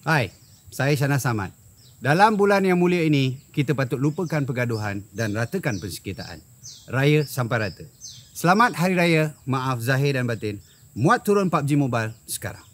Hai, saya Syana Samad. Dalam bulan yang mulia ini, kita patut lupakan pergaduhan dan ratakan persekitaan. Raya sampai rata. Selamat Hari Raya, maaf Zahir dan Batin. Muat turun PUBG Mobile sekarang.